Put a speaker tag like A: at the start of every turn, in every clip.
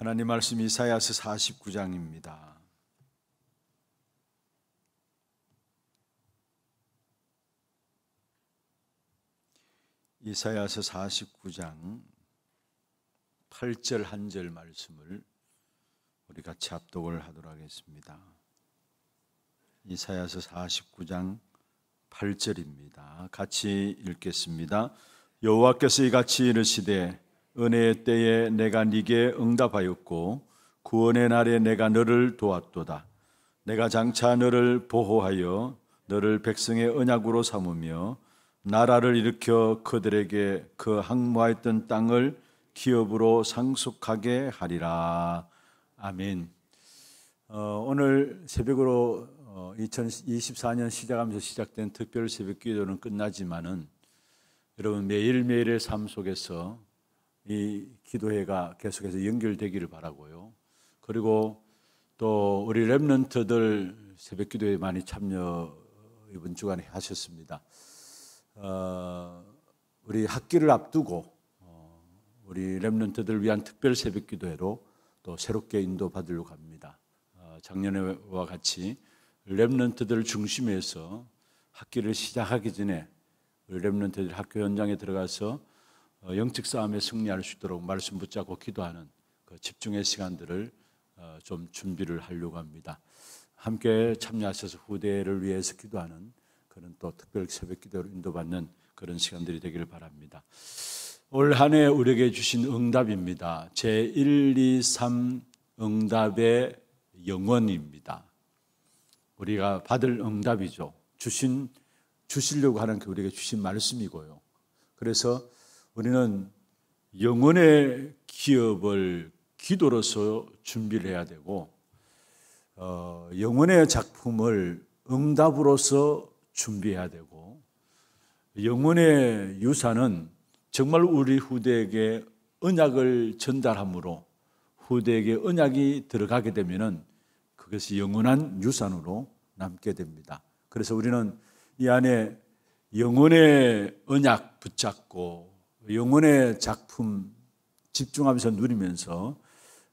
A: 하나님 말씀 이사야서 49장입니다. 이사야서 49장 8절 한 절 말씀을 우리 같이 합독을 하도록 하겠습니다. 이사야서 49장 8절입니다. 같이 읽겠습니다. 여호와께서 이같이 이르시되 은혜의 때에 내가 네게 응답하였고 구원의 날에 내가 너를 도왔도다. 내가 장차 너를 보호하여 너를 백성의 언약으로 삼으며 나라를 일으켜 그들에게 그 항모하였던 땅을 기업으로 상속하게 하리라. 아멘. 어, 오늘 새벽으로 어, 2024년 시작하면서 시작된 특별 새벽 기도는 끝나지만은 여러분 매일매일의 삶 속에서 이 기도회가 계속해서 연결되기를 바라고요. 그리고 또 우리 랩런트들 새벽 기도에 많이 참여 이번 주간에 하셨습니다. 어, 우리 학기를 앞두고 어, 우리 랩런트들 위한 특별 새벽 기도회로 또 새롭게 인도받으려고 합니다. 어, 작년에와 같이 랩런트들 중심에서 학기를 시작하기 전에 랩런트들 학교 현장에 들어가서 어, 영적 싸움에 승리할 수 있도록 말씀 붙잡고 기도하는 그 집중의 시간들을 어, 좀 준비를 하려고 합니다. 함께 참여하셔서 후대를 위해서 기도하는 그런 또 특별 새벽 기도로 인도받는 그런 시간들이 되기를 바랍니다. 올 한 해 우리에게 주신 응답입니다. 제 1, 2, 3 응답의 영원입니다. 우리가 받을 응답이죠. 주신 주시려고 하는 그 우리에게 주신 말씀이고요. 그래서 우리는 영혼의 기업을 기도로서 준비를 해야 되고 어, 영혼의 작품을 응답으로서 준비해야 되고 영혼의 유산은 정말 우리 후대에게 언약을 전달함으로 후대에게 언약이 들어가게 되면은 그것이 영원한 유산으로 남게 됩니다. 그래서 우리는 이 안에 영혼의 언약 붙잡고 영혼의 작품 집중하면서 누리면서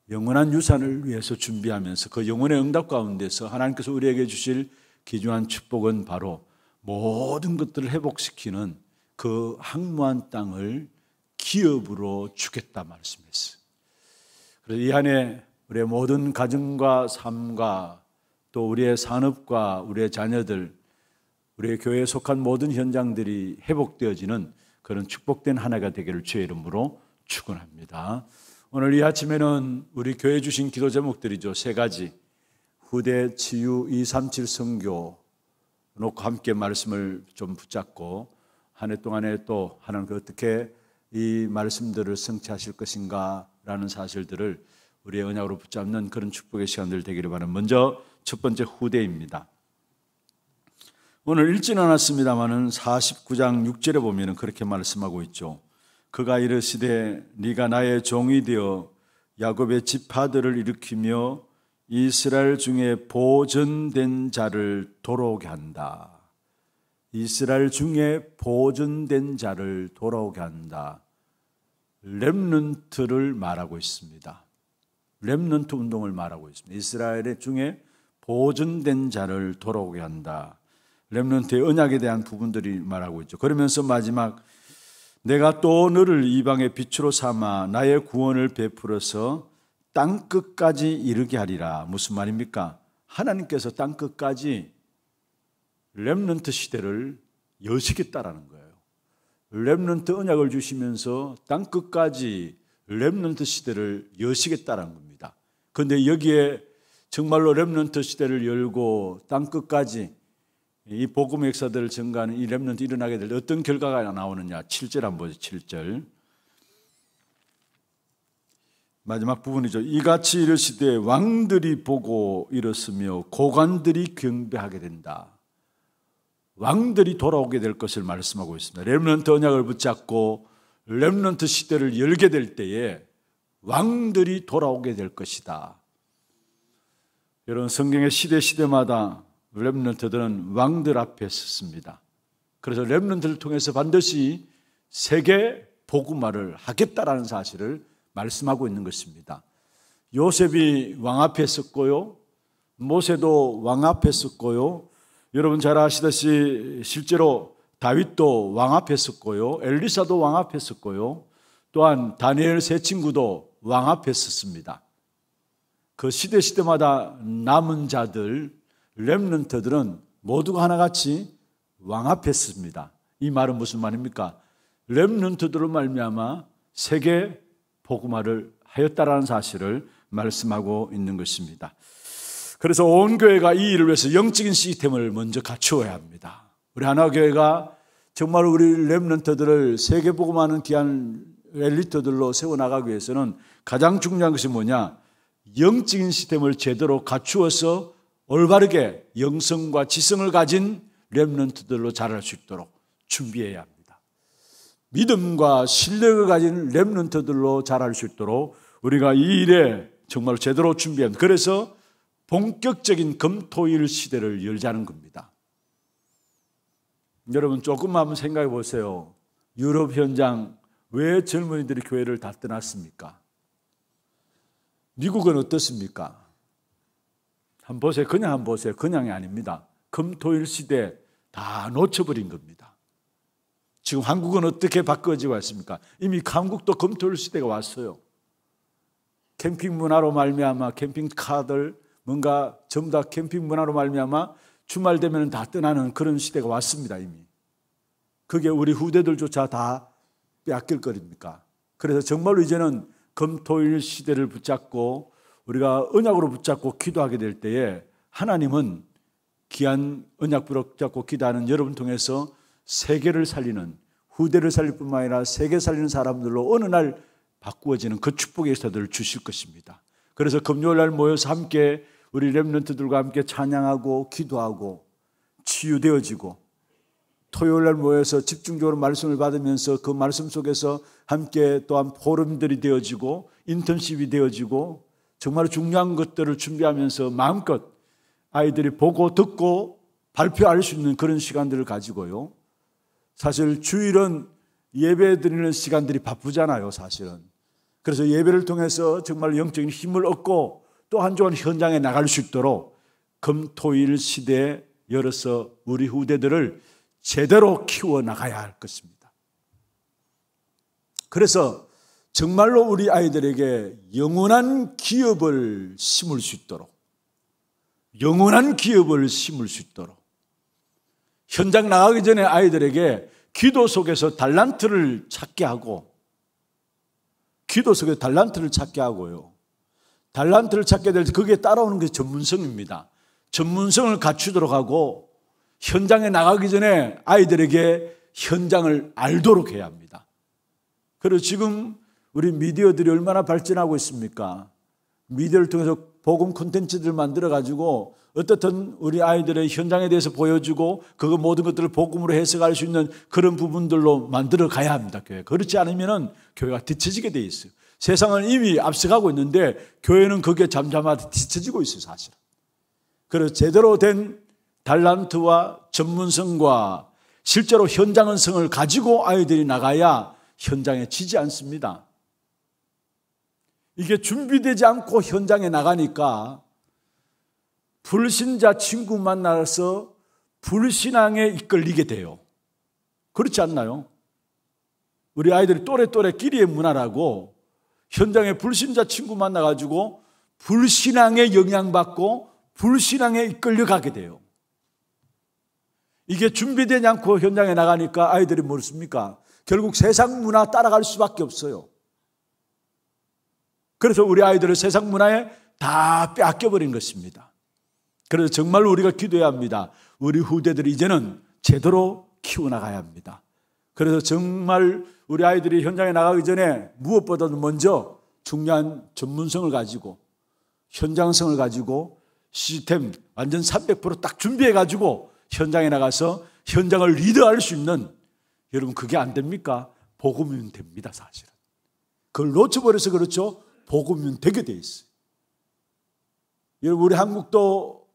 A: 영원한 유산을 위해서 준비하면서 그 영혼의 응답 가운데서 하나님께서 우리에게 주실 기중한 축복은 바로 모든 것들을 회복시키는 그 항무한 땅을 기업으로 주겠다 말씀했어요. 그래서 이 한해 우리의 모든 가정과 삶과 또 우리의 산업과 우리의 자녀들, 우리의 교회에 속한 모든 현장들이 회복되어지는 그런 축복된 하나가 되기를 주의 이름으로 축원합니다. 오늘 이 아침에는 우리 교회 주신 기도 제목들이죠. 세 가지. 후대 치유 237 성교 놓고 함께 말씀을 좀 붙잡고 한 해 동안에 또하나님 어떻게 이 말씀들을 성취하실 것인가라는 사실들을 우리의 언약으로 붙잡는 그런 축복의 시간들 되기를 바랍니다. 먼저 첫 번째 후대입니다. 오늘 읽지는 않았습니다만은 49장 6절에 보면 그렇게 말씀하고 있죠. 그가 이르시되 네가 나의 종이 되어 야곱의 지파들을 일으키며 이스라엘 중에 보존된 자를 돌아오게 한다. 이스라엘 중에 보존된 자를 돌아오게 한다. 렘넌트를 말하고 있습니다. 렘넌트 운동을 말하고 있습니다. 이스라엘 중에 보존된 자를 돌아오게 한다. 렘런트의 언약에 대한 부분들이 말하고 있죠. 그러면서 마지막 내가 또 너를 이방의 빛으로 삼아 나의 구원을 베풀어서 땅 끝까지 이르게 하리라. 무슨 말입니까? 하나님께서 땅 끝까지 렘런트 시대를 여시겠다라는 거예요. 렘런트 언약을 주시면서 땅 끝까지 렘런트 시대를 여시겠다라는 겁니다. 그런데 여기에 정말로 렘런트 시대를 열고 땅 끝까지 이 복음 역사들을 증가하는 이 렘넌트 일어나게 될 어떤 결과가 나오느냐. 7절 한번 보죠. 7절. 마지막 부분이죠. 이같이 이르시되 왕들이 보고 일었으며 고관들이 경배하게 된다. 왕들이 돌아오게 될 것을 말씀하고 있습니다. 렘넌트 언약을 붙잡고 렘넌트 시대를 열게 될 때에 왕들이 돌아오게 될 것이다. 여러분 성경의 시대 시대마다 렘런트들은 왕들 앞에 섰습니다. 그래서 렘런트를 통해서 반드시 세계 복음화를 하겠다라는 사실을 말씀하고 있는 것입니다. 요셉이 왕 앞에 섰고요. 모세도 왕 앞에 섰고요. 여러분 잘아시듯이 실제로 다윗도 왕 앞에 섰고요. 엘리사도 왕 앞에 섰고요. 또한 다니엘 세 친구도 왕 앞에 섰습니다. 그 시대 시대마다 남은 자들 렘런트들은 모두가 하나같이 왕합했 습니다. 이 말은 무슨 말입니까? 렘런트들로 말미암아 세계 복음화를 하였다라는 사실을 말씀하고 있는 것입니다. 그래서 온 교회가 이 일을 위해서 영적인 시스템을 먼저 갖추어야 합니다. 우리 하나교회가 정말 우리 렘런트들을 세계 복음하는 귀한 엘리트들로 세워나가기 위해서는 가장 중요한 것이 뭐냐? 영적인 시스템을 제대로 갖추어서 올바르게 영성과 지성을 가진 렘런트들로 자랄 수 있도록 준비해야 합니다. 믿음과 실력을 가진 렘런트들로 자랄 수 있도록 우리가 이 일에 정말 제대로 준비한 그래서 본격적인 검토일 시대를 열자는 겁니다. 여러분 조금만 한번 생각해 보세요. 유럽 현장 왜 젊은이들이 교회를 다 떠났습니까? 미국은 어떻습니까? 한번 보세요. 그냥 한번 보세요. 그냥이 아닙니다. 금토일 시대 다 놓쳐버린 겁니다. 지금 한국은 어떻게 바꿔지고 왔습니까? 이미 한국도 금토일 시대가 왔어요. 캠핑 문화로 말미암아 캠핑카들 뭔가 전부 다 캠핑 문화로 말미암아 주말 되면 다 떠나는 그런 시대가 왔습니다 이미. 그게 우리 후대들조차 다빼길 거립니까? 그래서 정말로 이제는 금토일 시대를 붙잡고 우리가 언약으로 붙잡고 기도하게 될 때에 하나님은 귀한 언약 부붙잡고 기도하는 여러분 통해서 세계를 살리는 후대를 살릴 뿐만 아니라 세계 살리는 사람들로 어느 날 바꾸어지는 그 축복의 역사들을 주실 것입니다. 그래서 금요일 날 모여서 함께 우리 랩런트들과 함께 찬양하고 기도하고 치유되어지고 토요일 날 모여서 집중적으로 말씀을 받으면서 그 말씀 속에서 함께 또한 포럼들이 되어지고 인턴십이 되어지고 정말 중요한 것들을 준비하면서 마음껏 아이들이 보고 듣고 발표할 수 있는 그런 시간들을 가지고요. 사실 주일은 예배 드리는 시간들이 바쁘잖아요, 사실은. 그래서 예배를 통해서 정말 영적인 힘을 얻고 또한 주간 현장에 나갈 수 있도록 금토일 시대에 열어서 우리 후대들을 제대로 키워나가야 할 것입니다. 그래서 정말로 우리 아이들에게 영원한 기업을 심을 수 있도록 영원한 기업을 심을 수 있도록 현장 나가기 전에 아이들에게 기도 속에서 달란트를 찾게 하고 기도 속에서 달란트를 찾게 하고요. 달란트를 찾게 될 때 그게 따라오는 게 전문성입니다. 전문성을 갖추도록 하고 현장에 나가기 전에 아이들에게 현장을 알도록 해야 합니다. 그리고 지금 우리 미디어들이 얼마나 발전하고 있습니까? 미디어를 통해서 복음 콘텐츠들을 만들어 가지고 어떻든 우리 아이들의 현장에 대해서 보여주고 그 모든 것들을 복음으로 해석할 수 있는 그런 부분들로 만들어 가야 합니다. 교회. 그렇지 않으면은 교회가 뒤처지게 돼 있어요. 세상은 이미 앞서가고 있는데 교회는 거기 잠잠하게 뒤처지고 있어요, 사실. 그래서 제대로 된 달란트와 전문성과 실제로 현장은성을 가지고 아이들이 나가야 현장에 지지 않습니다. 이게 준비되지 않고 현장에 나가니까 불신자 친구 만나서 불신앙에 이끌리게 돼요. 그렇지 않나요? 우리 아이들이 또래또래 끼리의 문화라고 현장에 불신자 친구 만나가지고 불신앙에 영향받고 불신앙에 이끌려가게 돼요. 이게 준비되지 않고 현장에 나가니까 아이들이 뭐습니까 결국 세상 문화 따라갈 수밖에 없어요. 그래서 우리 아이들을 세상 문화에 다 빼앗겨버린 것입니다. 그래서 정말 우리가 기도해야 합니다. 우리 후대들이 이제는 제대로 키워나가야 합니다. 그래서 정말 우리 아이들이 현장에 나가기 전에 무엇보다도 먼저 중요한 전문성을 가지고 현장성을 가지고 시스템 완전 300%딱 준비해 가지고 현장에 나가서 현장을 리드할 수 있는 여러분 그게 안 됩니까? 복음이 됩니다 사실은. 그걸 놓쳐버려서 그렇죠. 복음은 되게 돼 있어요. 우리 한국도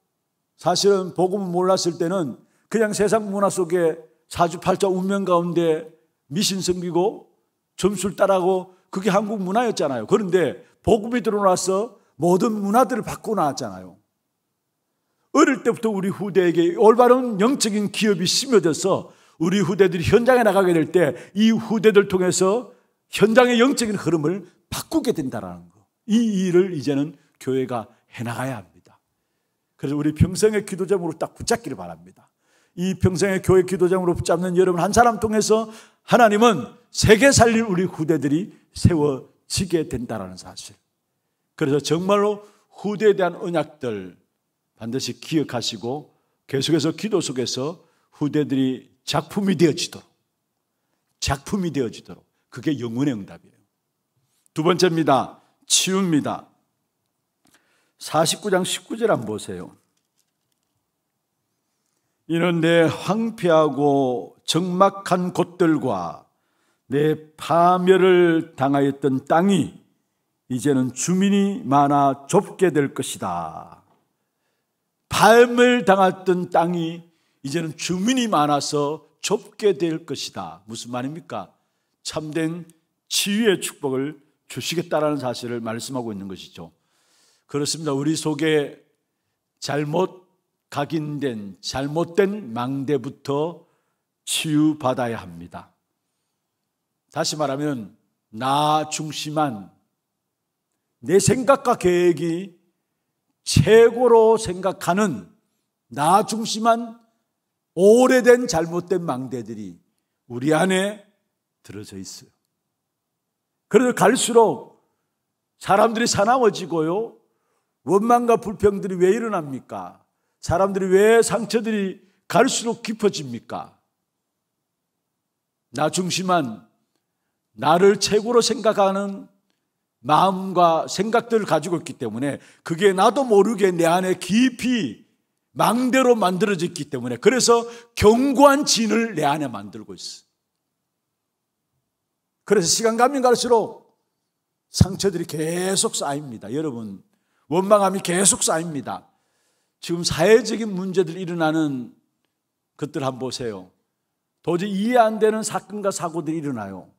A: 사실은 복음을 몰랐을 때는 그냥 세상 문화 속에 사주팔자 운명 가운데 미신 섬기고 점수 따라고 그게 한국 문화였잖아요. 그런데 복음이 들어나서 모든 문화들을 바꿔 나왔잖아요. 어릴 때부터 우리 후대에게 올바른 영적인 기업이 심어져서 우리 후대들이 현장에 나가게 될 때 이 후대들 통해서 현장의 영적인 흐름을 바꾸게 된다라는 거. 이 일을 이제는 교회가 해나가야 합니다. 그래서 우리 평생의 기도제목으로 딱 붙잡기를 바랍니다. 이 평생의 교회 기도장으로 붙잡는 여러분 한 사람 통해서 하나님은 세계 살릴 우리 후대들이 세워지게 된다라는 사실. 그래서 정말로 후대에 대한 언약들 반드시 기억하시고 계속해서 기도 속에서 후대들이 작품이 되어지도록 작품이 되어지도록 그게 영혼의 응답이에요. 두 번째입니다. 치웁니다. 49장 19절 한번 보세요. 이는 내 황폐하고 적막한 곳들과 내 파멸을 당하였던 땅이 이제는 주민이 많아 좁게 될 것이다. 밟을 당했던 땅이 이제는 주민이 많아서 좁게 될 것이다. 무슨 말입니까? 참된 치유의 축복을 주시겠다라는 사실을 말씀하고 있는 것이죠. 그렇습니다. 우리 속에 잘못 각인된 잘못된 망대부터 치유받아야 합니다. 다시 말하면 나 중심한 내 생각과 계획이 최고로 생각하는 나 중심한 오래된 잘못된 망대들이 우리 안에 들어져 있어요. 그래서 갈수록 사람들이 사나워지고요. 원망과 불평들이 왜 일어납니까? 사람들이 왜 상처들이 갈수록 깊어집니까? 나 중심한 나를 최고로 생각하는 마음과 생각들을 가지고 있기 때문에 그게 나도 모르게 내 안에 깊이 망대로 만들어졌기 때문에 그래서 견고한 진을 내 안에 만들고 있어. 그래서 시간 가면 갈수록 상처들이 계속 쌓입니다. 여러분, 원망함이 계속 쌓입니다. 지금 사회적인 문제들이 일어나는 것들 한번 보세요. 도저히 이해 안 되는 사건과 사고들이 일어나요.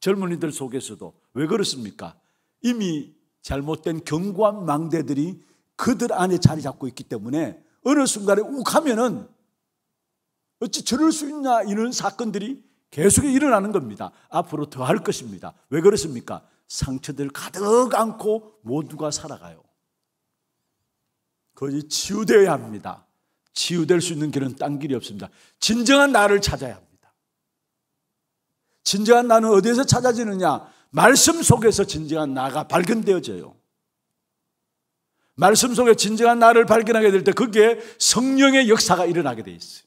A: 젊은이들 속에서도. 왜 그렇습니까? 이미 잘못된 견고한 망대들이 그들 안에 자리 잡고 있기 때문에 어느 순간에 욱하면은 어찌 저럴 수있냐 이런 사건들이 계속 일어나는 겁니다. 앞으로 더 할 것입니다. 왜 그렇습니까? 상처들 가득 안고 모두가 살아가요. 그것이 치유되어야 합니다. 치유될 수 있는 길은 딴 길이 없습니다. 진정한 나를 찾아야 합니다. 진정한 나는 어디에서 찾아지느냐? 말씀 속에서 진정한 나가 발견되어져요. 말씀 속에 진정한 나를 발견하게 될때 그게 성령의 역사가 일어나게 돼 있어요.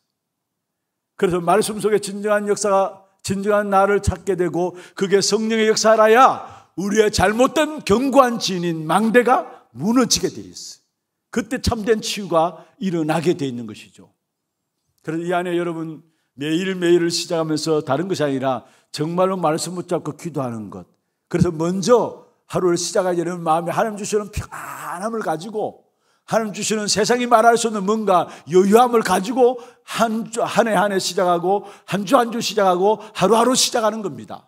A: 그래서 말씀 속에 진정한 역사가 진정한 나를 찾게 되고 그게 성령의 역사라야 우리의 잘못된 견고한 진인 망대가 무너지게 돼 있어. 그때 참된 치유가 일어나게 돼 있는 것이죠. 그래서 이 안에 여러분 매일매일을 시작하면서 다른 것이 아니라 정말로 말씀 붙잡고 기도하는 것. 그래서 먼저 하루를 시작하려는 마음에 하나님 주시는 평안함을 가지고 하나님 주시는 세상이 말할 수 없는 뭔가 여유함을 가지고 한 해 한 해 시작하고 한 주 한 주 시작하고 하루하루 시작하는 겁니다.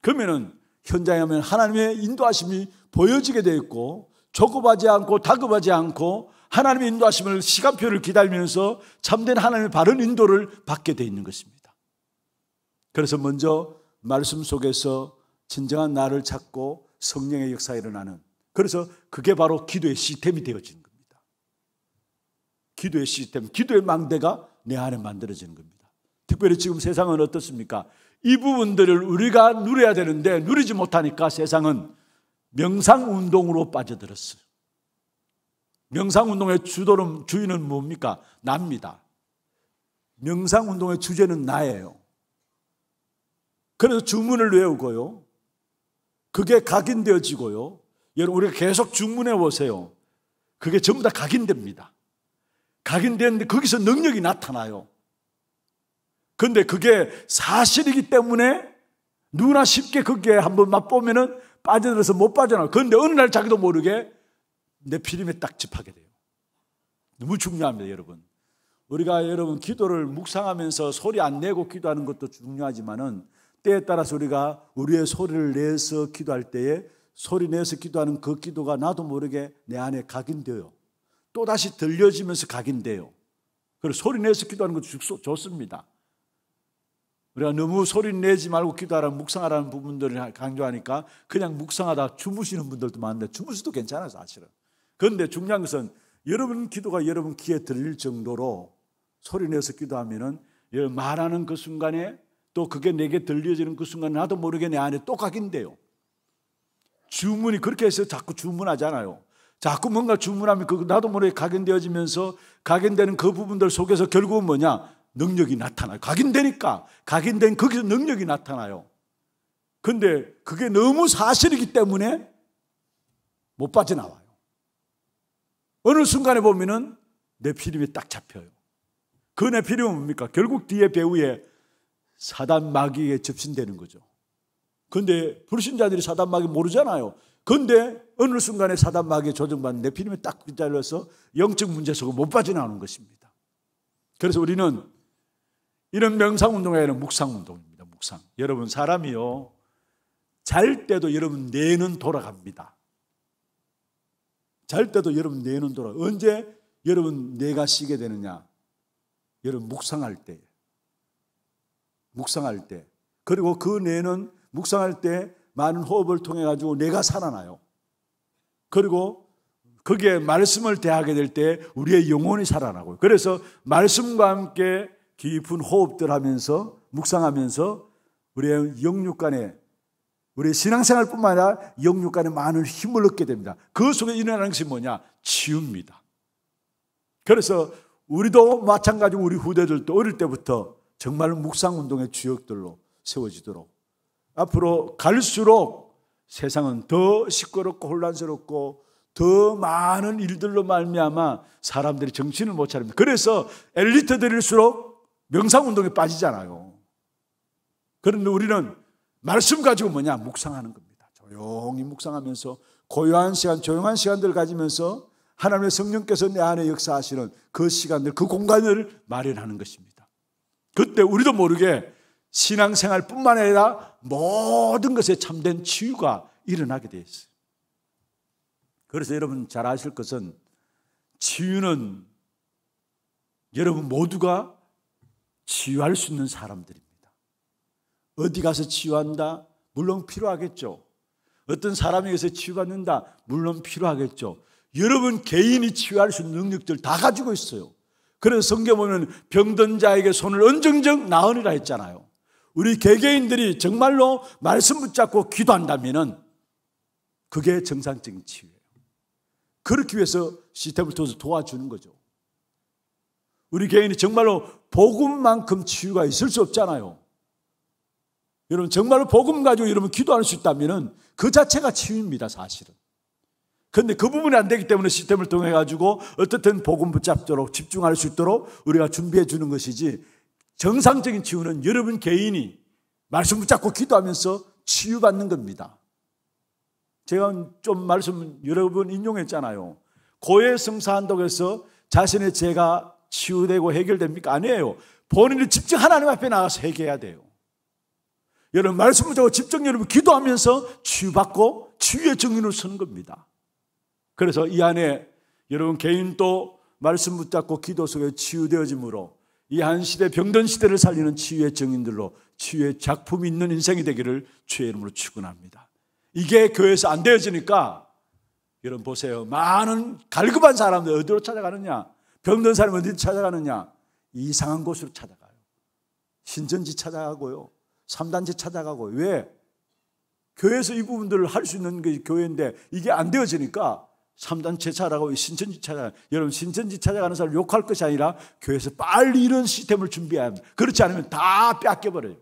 A: 그러면은 현장에 하면 하나님의 인도하심이 보여지게 되어 있고 조급하지 않고 다급하지 않고 하나님의 인도하심을 시간표를 기다리면서 참된 하나님의 바른 인도를 받게 되어 있는 것입니다. 그래서 먼저 말씀 속에서 진정한 나를 찾고 성령의 역사 에 일어나는 그래서 그게 바로 기도의 시스템이 되어지는 겁니다. 기도의 시스템, 기도의 망대가 내 안에 만들어지는 겁니다. 특별히 지금 세상은 어떻습니까? 이 부분들을 우리가 누려야 되는데 누리지 못하니까 세상은 명상 운동으로 빠져들었어요. 명상 운동의 주도는 주인은 뭡니까? 납니다. 명상 운동의 주제는 나예요. 그래서 주문을 외우고요. 그게 각인되어지고요. 여러분 우리가 계속 주문해 보세요. 그게 전부 다 각인됩니다. 각인되는데 거기서 능력이 나타나요. 근데 그게 사실이기 때문에 누구나 쉽게 그게 한번 맛보면은 빠져들어서 못 빠져나와. 그런데 어느 날 자기도 모르게 내 피림에 딱 집하게 돼요. 너무 중요합니다, 여러분. 우리가 여러분 기도를 묵상하면서 소리 안 내고 기도하는 것도 중요하지만은 때에 따라서 우리가 우리의 소리를 내서 기도할 때에 소리내서 기도하는 그 기도가 나도 모르게 내 안에 각인돼요. 또다시 들려지면서 각인돼요. 그리고 소리내서 기도하는 것도 좋습니다. 우리가 너무 소리내지 말고 기도하라 는 묵상하라는 부분들을 강조하니까 그냥 묵상하다 주무시는 분들도 많은데 주무셔도 괜찮아요 사실은. 그런데 중요한 것은 여러분 기도가 여러분 귀에 들릴 정도로 소리내서 기도하면은 말하는 그 순간에 또 그게 내게 들려지는 그 순간 나도 모르게 내 안에 또 각인돼요. 주문이 그렇게 해서 자꾸 주문하잖아요. 자꾸 뭔가 주문하면 그 나도 모르게 각인되어지면서 각인되는 그 부분들 속에서 결국은 뭐냐? 능력이 나타나요. 각인되니까 각인된 거기서 능력이 나타나요. 근데 그게 너무 사실이기 때문에 못 빠져나와요. 어느 순간에 보면은 내피림이딱 잡혀요. 그 내피림은 뭡니까? 결국 뒤에 배우의 사단 마귀에 접신되는 거죠. 근데 불신자들이 사단마귀 모르잖아요. 근데 어느 순간에 사단마귀에 조정받는 데피님이딱 잘려서 영적 문제 속에못 빠져나오는 것입니다. 그래서 우리는 이런 명상운동이 아니라 묵상운동입니다. 묵상. 여러분 사람이요. 잘 때도 여러분 뇌는 돌아갑니다. 잘 때도 여러분 뇌는 돌아. 언제 여러분 뇌가 쉬게 되느냐? 여러분 묵상할 때. 묵상할 때. 그리고 그 뇌는 묵상할 때 많은 호흡을 통해 가지고 내가 살아나요. 그리고 그게 말씀을 대하게 될 때 우리의 영혼이 살아나고요. 그래서 말씀과 함께 깊은 호흡들 하면서 묵상하면서 우리의 영육 간에 우리의 신앙생활뿐만 아니라 영육 간에 많은 힘을 얻게 됩니다. 그 속에 일어나는 것이 뭐냐? 치유입니다. 그래서 우리도 마찬가지로 우리 후대들도 어릴 때부터 정말 묵상 운동의 주역들로 세워지도록 앞으로 갈수록 세상은 더 시끄럽고 혼란스럽고 더 많은 일들로 말미암아 사람들이 정신을 못 차립니다. 그래서 엘리트들일수록 명상운동에 빠지잖아요. 그런데 우리는 말씀 가지고 뭐냐? 묵상하는 겁니다. 조용히 묵상하면서 고요한 시간, 조용한 시간들을 가지면서 하나님의 성령께서 내 안에 역사하시는 그 시간들, 그 공간을 마련하는 것입니다. 그때 우리도 모르게 신앙생활뿐만 아니라 모든 것에 참된 치유가 일어나게 되어 있어요. 그래서 여러분 잘 아실 것은 치유는 여러분 모두가 치유할 수 있는 사람들입니다. 어디 가서 치유한다? 물론 필요하겠죠. 어떤 사람에게서 치유받는다? 물론 필요하겠죠. 여러분 개인이 치유할 수 있는 능력들 다 가지고 있어요. 그래서 성경 보면 병든 자에게 손을 언정적 나으니라 했잖아요. 우리 개개인들이 정말로 말씀 붙잡고 기도한다면 그게 정상적인 치유예요. 그렇기 위해서 시스템을 통해서 도와주는 거죠. 우리 개인이 정말로 복음만큼 치유가 있을 수 없잖아요. 여러분 정말로 복음 가지고 여러분 기도할 수있다면그 자체가 치유입니다, 사실은. 그런데 그 부분이 안 되기 때문에 시스템을 통해 가지고 어떻든 복음 붙잡도록 집중할 수 있도록 우리가 준비해 주는 것이지 정상적인 치유는 여러분 개인이 말씀 붙잡고 기도하면서 치유받는 겁니다. 제가 좀 말씀 여러 번 인용했잖아요. 고해 성사한다고 해서 자신의 죄가 치유되고 해결됩니까? 아니에요. 본인이 직접 하나님 앞에 나가서 해결해야 돼요. 여러분 말씀 붙잡고 직접 여러분 기도하면서 치유받고 치유의 증인을 쓰는 겁니다. 그래서 이 안에 여러분 개인도 말씀 붙잡고 기도 속에 치유되어짐으로 이한 시대 병든 시대를 살리는 치유의 증인들로 치유의 작품이 있는 인생이 되기를 주의 이름으로 축원합니다. 이게 교회에서 안 되어지니까 여러분 보세요. 많은 갈급한 사람들 어디로 찾아가느냐? 병든 사람 어디 찾아가느냐? 이상한 곳으로 찾아가요. 신전지 찾아가고요. 삼단지 찾아가고 왜? 교회에서 이 부분들을 할 수 있는 게 교회인데 이게 안 되어지니까 3단제찾라가고 신천지 찾아가 여러분 신천지 찾아가는 사람 을 욕할 것이 아니라 교회에서 빨리 이런 시스템을 준비해야 합니다. 그렇지 않으면 다 뺏겨버려요.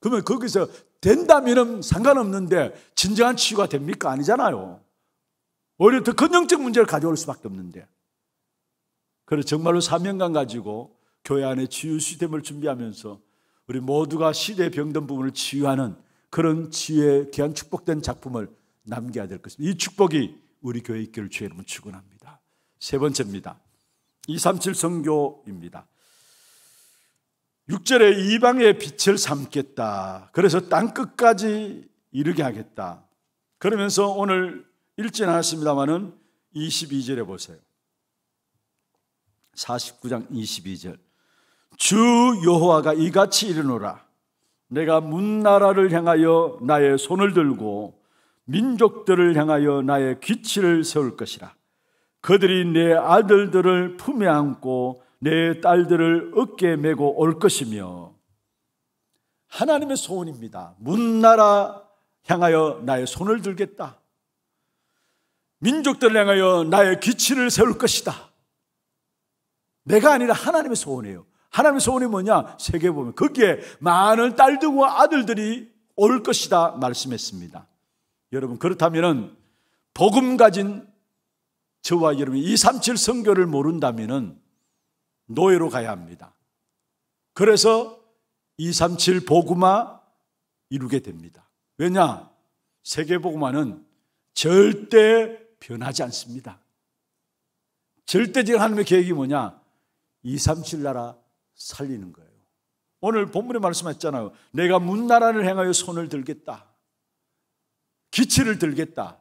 A: 그러면 거기서 된다면 상관없는데 진정한 치유가 됩니까? 아니잖아요. 오히려 더큰 영적 문제를 가져올 수밖에 없는데. 그래서 정말로 사명감 가지고 교회 안에 치유 시스템을 준비하면서 우리 모두가 시대의 병든 부분을 치유하는 그런 치유에 귀한 축복된 작품을 남겨야 될 것입니다. 이 축복이 우리 교회 입교를 주의 이름으로 축원합니다. 세 번째입니다. 237 성교입니다. 6절에 이방의 빛을 삼겠다. 그래서 땅 끝까지 이르게 하겠다. 그러면서 오늘 읽진 않았습니다만은 22절에 보세요. 49장 22절. 주 여호와가 이같이 이르노라. 내가 문나라를 향하여 나의 손을 들고 민족들을 향하여 나의 기치를 세울 것이라. 그들이 내 아들들을 품에 안고 내 딸들을 어깨에 메고 올 것이며 하나님의 소원입니다. 문나라 향하여 나의 손을 들겠다. 민족들을 향하여 나의 기치를 세울 것이다. 내가 아니라 하나님의 소원이에요. 하나님의 소원이 뭐냐? 세계 보면 거기에 많은 딸들과 아들들이 올 것이다 말씀했습니다. 여러분 그렇다면은 복음 가진 저와 여러분이 237 성교를 모른다면은 노예로 가야 합니다. 그래서 237 복음화 이루게 됩니다. 왜냐? 세계 복음화는 절대 변하지 않습니다. 절대적인 하나님의 계획이 뭐냐? 237 나라 살리는 거예요. 오늘 본문에 말씀했잖아요. 내가 문나라를 행하여 손을 들겠다. 기치를 들겠다.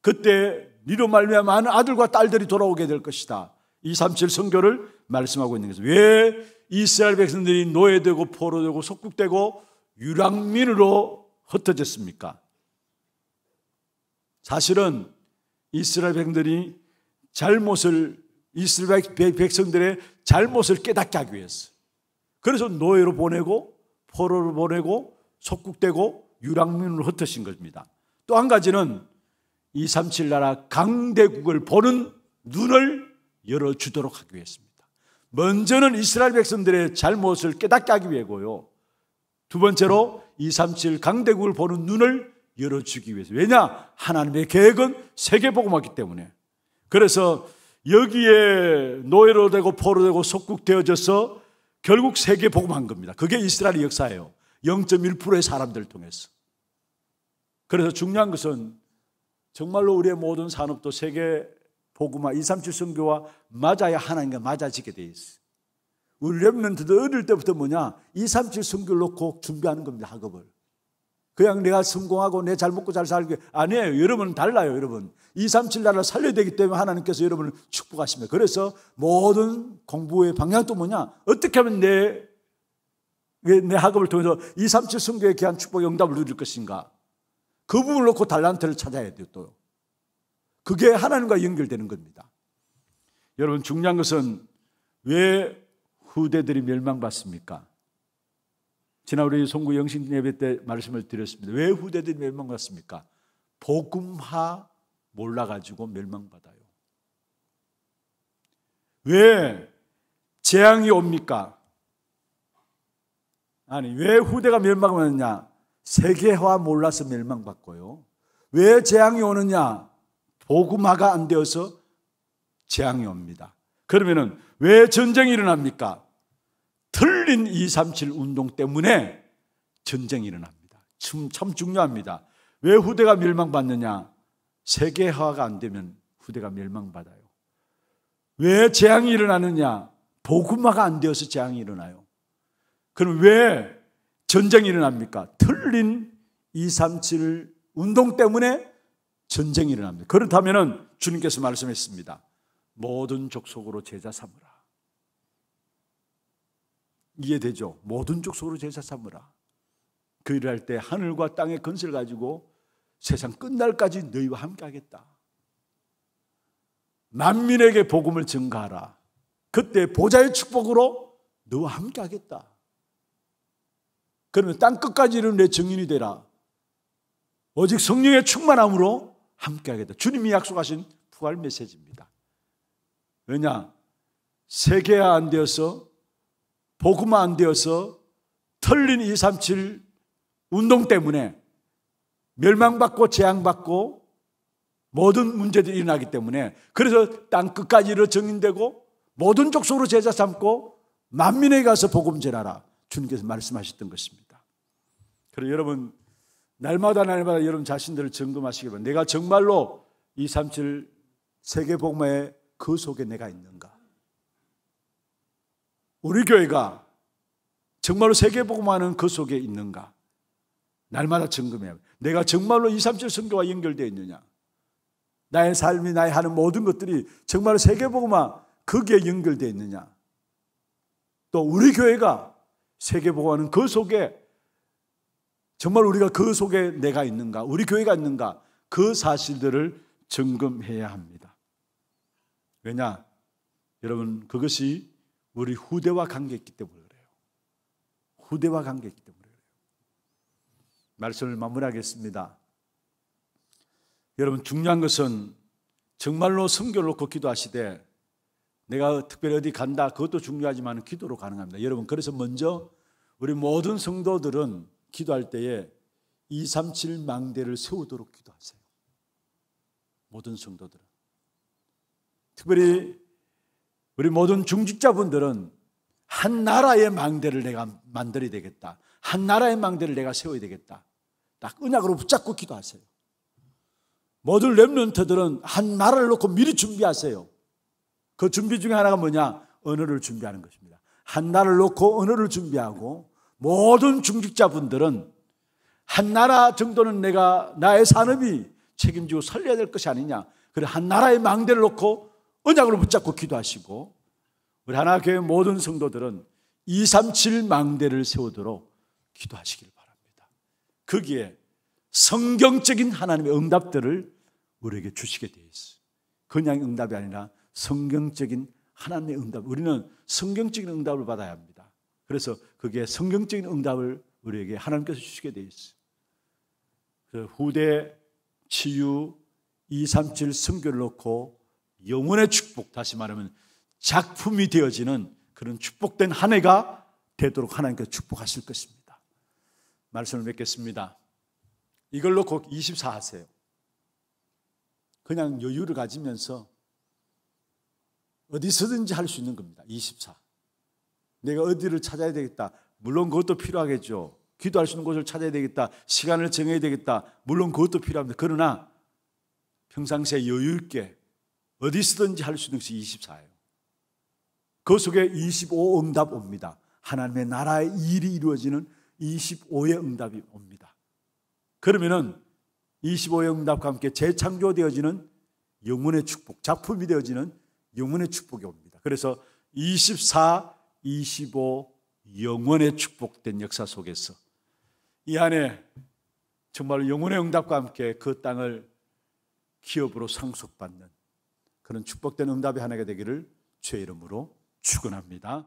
A: 그때 니로 말미암아 많은 아들과 딸들이 돌아오게 될 것이다. 237 성교를 말씀하고 있는 것은 왜 이스라엘 백성들이 노예되고 포로되고 속국되고 유랑민으로 흩어졌습니까? 사실은 이스라엘 백성들이 잘못을 이스라엘 백성들의 잘못을 깨닫게 하기 위해서 그래서 노예로 보내고 포로로 보내고 속국되고 유랑민으로 흩어진 입니다 또한 가지는 237 나라 강대국을 보는 눈을 열어주도록 하기 위해서입니다. 먼저는 이스라엘 백성들의 잘못을 깨닫게 하기 위해고요. 두 번째로 237 강대국을 보는 눈을 열어주기 위해서. 왜냐? 하나님의 계획은 세계복음화기 때문에. 그래서 여기에 노예로 되고 포로 되고 속국되어져서 결국 세계복음한 겁니다. 그게 이스라엘 역사예요. 0.1%의 사람들 통해서. 그래서 중요한 것은 정말로 우리의 모든 산업도 세계 복음화 237 선교와 맞아야 하나님과 맞아지게 돼 있어. 우리 랩런트들 어릴 때부터 뭐냐? 237 선교를 놓고 준비하는 겁니다, 학업을. 그냥 내가 성공하고 내 잘 먹고 잘 살게. 아니에요. 여러분 달라요, 여러분. 237 나라를 살려야 되기 때문에 하나님께서 여러분을 축복하십니다. 그래서 모든 공부의 방향도 뭐냐? 어떻게 하면 내, 내 학업을 통해서 237 선교에 대한 축복 영답을 누릴 것인가? 그 부분을 놓고 달란트를 찾아야 돼요, 또. 그게 하나님과 연결되는 겁니다. 여러분, 중요한 것은 왜 후대들이 멸망받습니까? 지난 우리 송구 영신 예배 때 말씀을 드렸습니다. 왜 후대들이 멸망받습니까? 복음화 몰라가지고 멸망받아요. 왜 재앙이 옵니까? 아니, 왜 후대가 멸망하느냐? 세계화 몰라서 멸망받고요. 왜 재앙이 오느냐? 보구마가 안 되어서 재앙이 옵니다. 그러면은 왜 전쟁이 일어납니까? 틀린 237 운동 때문에 전쟁이 일어납니다. 참, 참 중요합니다. 왜 후대가 멸망받느냐? 세계화가 안 되면 후대가 멸망받아요. 왜 재앙이 일어나느냐? 보구마가 안 되어서 재앙이 일어나요. 그럼 왜 전쟁이 일어납니까? 틀린 237 운동 때문에 전쟁이 일어납니다. 그렇다면 주님께서 말씀했습니다. 모든 족속으로 제자 삼으라. 이해되죠? 모든 족속으로 제자 삼으라. 그 일을 할 때 하늘과 땅의 건설 가지고 세상 끝날까지 너희와 함께 하겠다. 만민에게 복음을 증가하라. 그때 보좌의 축복으로 너와 함께 하겠다. 그러면 땅 끝까지 는내 증인이 되라. 오직 성령의 충만함으로 함께하겠다. 주님이 약속하신 부활 메시지입니다. 왜냐? 세계화 안 되어서 복음화 안 되어서 털린 237 운동 때문에 멸망받고 재앙받고 모든 문제들이 일어나기 때문에 그래서 땅 끝까지 이 정인되고 모든 족속으로 제자 삼고 만민에 가서 복음 전하라 주님께서 말씀하셨던 것입니다. 그리고 여러분 날마다 날마다 여러분 자신들을 점검하시기 바랍니다. 내가 정말로 237 세계 복음의 그 속에 내가 있는가? 우리 교회가 정말로 세계 복음하는 그 속에 있는가? 날마다 점검해야 합니다. 내가 정말로 237 선교와 연결되어 있느냐? 나의 삶이 나의 하는 모든 것들이 정말 세계 복음 거기에 연결되어 있느냐? 또 우리 교회가 세계 복음하는 그 속에 정말 우리가 그 속에 내가 있는가, 우리 교회가 있는가, 그 사실들을 점검해야 합니다. 왜냐? 여러분, 그것이 우리 후대와 관계있기 때문에 그래요. 후대와 관계있기 때문에 그래요. 말씀을 마무리하겠습니다. 여러분, 중요한 것은 정말로 성교를 놓고 기도하시되 내가 특별히 어디 간다 그것도 중요하지만 기도로 가능합니다. 여러분 그래서 먼저 우리 모든 성도들은 기도할 때에 237 망대를 세우도록 기도하세요. 모든 성도들은. 특별히 우리 모든 중직자분들은 한 나라의 망대를 내가 만들어야 되겠다. 한 나라의 망대를 내가 세워야 되겠다. 딱 은약으로 붙잡고 기도하세요. 모든 랩런트들은 한 나라를 놓고 미리 준비하세요. 그 준비 중에 하나가 뭐냐? 언어를 준비하는 것입니다. 한 나라를 놓고 언어를 준비하고 모든 중직자분들은 한 나라 정도는 내가 나의 산업이 책임지고 살려야 될 것이 아니냐. 그래 한 나라의 망대를 놓고 언약으 붙잡고 기도하시고 우리 하나교회 모든 성도들은 237 망대를 세우도록 기도하시길 바랍니다. 거기에 성경적인 하나님의 응답들을 우리에게 주시게 되어 있어요. 그냥 응답이 아니라 성경적인 하나님의 응답. 우리는 성경적인 응답을 받아야 합니다. 그래서 그게 성경적인 응답을 우리에게 하나님께서 주시게 되어 있어요. 후대, 치유, 237 성교를 놓고 영혼의 축복, 다시 말하면 작품이 되어지는 그런 축복된 한 해가 되도록 하나님께서 축복하실 것입니다. 말씀을 맺겠습니다. 이걸 놓고 24 하세요. 그냥 여유를 가지면서 어디서든지 할 수 있는 겁니다. 24. 내가 어디를 찾아야 되겠다. 물론 그것도 필요하겠죠. 기도할 수 있는 곳을 찾아야 되겠다. 시간을 정해야 되겠다. 물론 그것도 필요합니다. 그러나 평상시에 여유 있게 어디서든지 할 수 있는 것이 24예요. 그 속에 25 응답 옵니다. 하나님의 나라의 일이 이루어지는 25의 응답이 옵니다. 그러면은 25의 응답과 함께 재창조되어지는 영혼의 축복, 작품이 되어지는 영혼의 축복이 옵니다. 그래서 24 25 영원의 축복된 역사 속에서 이 안에 정말 영혼의 응답과 함께 그 땅을 기업으로 상속받는 그런 축복된 응답의 하나가 되기를 죄 이름으로 축원합니다.